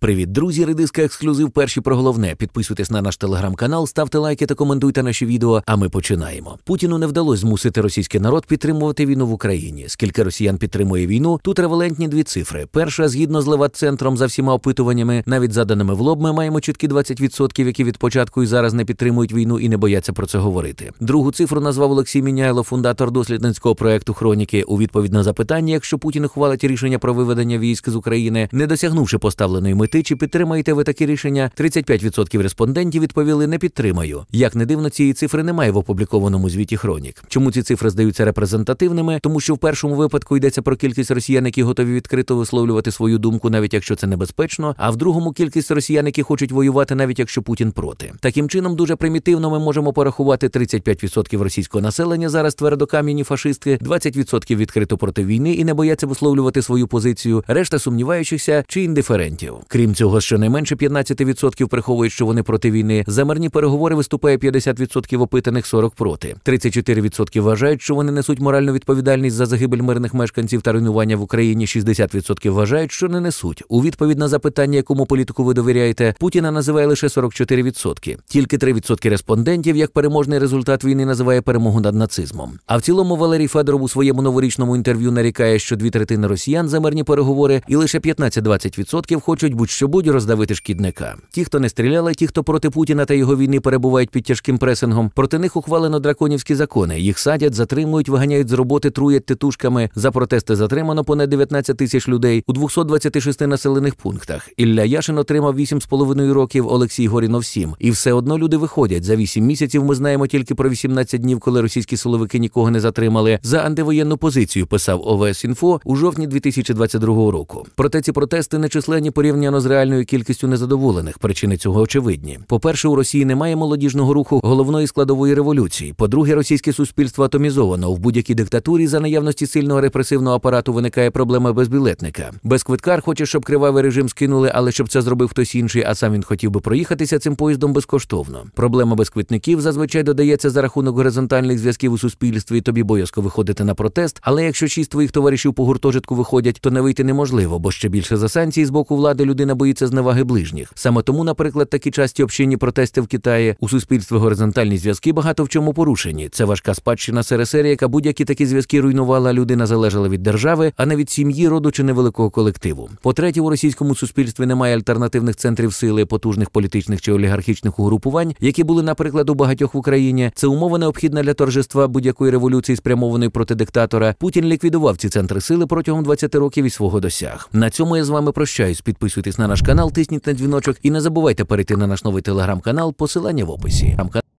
Привіт, друзі, редиска ексклюзив. Перші про головне. Підписуйтесь на наш телеграм-канал, ставте лайки та коментуйте наші відео. А ми починаємо. Путіну не вдалося змусити російський народ підтримувати війну в Україні. Скільки росіян підтримує війну? Тут ревалентні дві цифри. Перша, згідно з Леват-центром, за всіма опитуваннями, навіть заданими в лоб, ми маємо чіткі 20%, які від початку і зараз не підтримують війну і не бояться про це говорити. Другу цифру назвав Олексій Міняйло, фундатор дослідницького проекту Хроніки. У відповідь на запитання, якщо Путін ухвалить рішення про виведення військ з України, не досягнувши поставленої ми запити, чи підтримаєте ви такі рішення. 35% респондентів відповіли не підтримаю. Як не дивно, цієї цифри немає в опублікованому звіті Хронік. Чому ці цифри здаються репрезентативними? Тому що в першому випадку йдеться про кількість росіян, які готові відкрито висловлювати свою думку, навіть якщо це небезпечно. А в другому кількість росіян, які хочуть воювати, навіть якщо Путін проти. Таким чином, дуже примітивно ми можемо порахувати 35% російського населення зараз твердокам'яні фашистки, 20% відкрито проти війни і не бояться висловлювати свою позицію. Решта сумніваючихся чи індиферентів. Крім цього, що щонайменше 15% приховують, що вони проти війни. За мирні переговори виступає 50% опитаних 40 проти. 34% вважають, що вони несуть моральну відповідальність за загибель мирних мешканців та руйнування в Україні. 60% вважають, що не несуть. У відповідь на запитання, якому політику ви довіряєте, Путіна називає лише 44%. Тільки 3% респондентів, як переможний результат війни, називає перемогу над нацизмом. А в цілому Валерій Федоров у своєму новорічному інтерв'ю нарікає, що дві третини росіян за мирні переговори, і лише 15-20% хочуть будь будь-що будь роздавити шкідника. Ті, хто не стріляли, ті, хто проти Путіна та його війни перебувають під тяжким пресингом, проти них ухвалено драконівські закони. Їх садять, затримують, виганяють з роботи, труять титушками. За протести затримано понад 19 тисяч людей у 226 населених пунктах. Ілля Яшин отримав 8,5 років, Олексій Горінов 7. І все одно люди виходять. За 8 місяців ми знаємо тільки про 18 днів, коли російські силовики нікого не затримали. За антивоєнну позицію писав ОВС Інфо у жовтні 2022 року. Проте ці протести нечисленні порівняно порівняно з реальною кількістю незадоволених. Причини цього очевидні. По-перше, у Росії немає молодіжного руху головної складової революції. По-друге, російське суспільство атомізовано в будь-якій диктатурі за наявності сильного репресивного апарату виникає проблема безбілетника. Без квиткар хоче, щоб кривавий режим скинули, але щоб це зробив хтось інший, а сам він хотів би проїхатися цим поїздом безкоштовно. Проблема без квитників зазвичай додається за рахунок горизонтальних зв'язків у суспільстві. Тобі боязко виходити на протест. Але якщо шість твоїх товаришів по гуртожитку виходять, то не вийти неможливо, бо ще більше за санкції з боку влади людина людина боїться зневаги ближніх. Саме тому, наприклад, такі часті общинні протести в Китаї у суспільстві горизонтальні зв'язки багато в чому порушені. Це важка спадщина СРСР, яка будь-які такі зв'язки руйнувала, людина залежала від держави, а не від сім'ї, роду чи невеликого колективу. По третє, у російському суспільстві немає альтернативних центрів сили, потужних політичних чи олігархічних угрупувань, які були, наприклад, у багатьох в Україні. Це умова необхідна для торжества будь-якої революції, спрямованої проти диктатора. Путін ліквідував ці центри сили протягом 20 років і свого досяг. На цьому я з вами прощаюсь. Підписуйтесь на наш канал, тисніть на дзвіночок і не забувайте перейти на наш новий телеграм-канал, посилання в описі.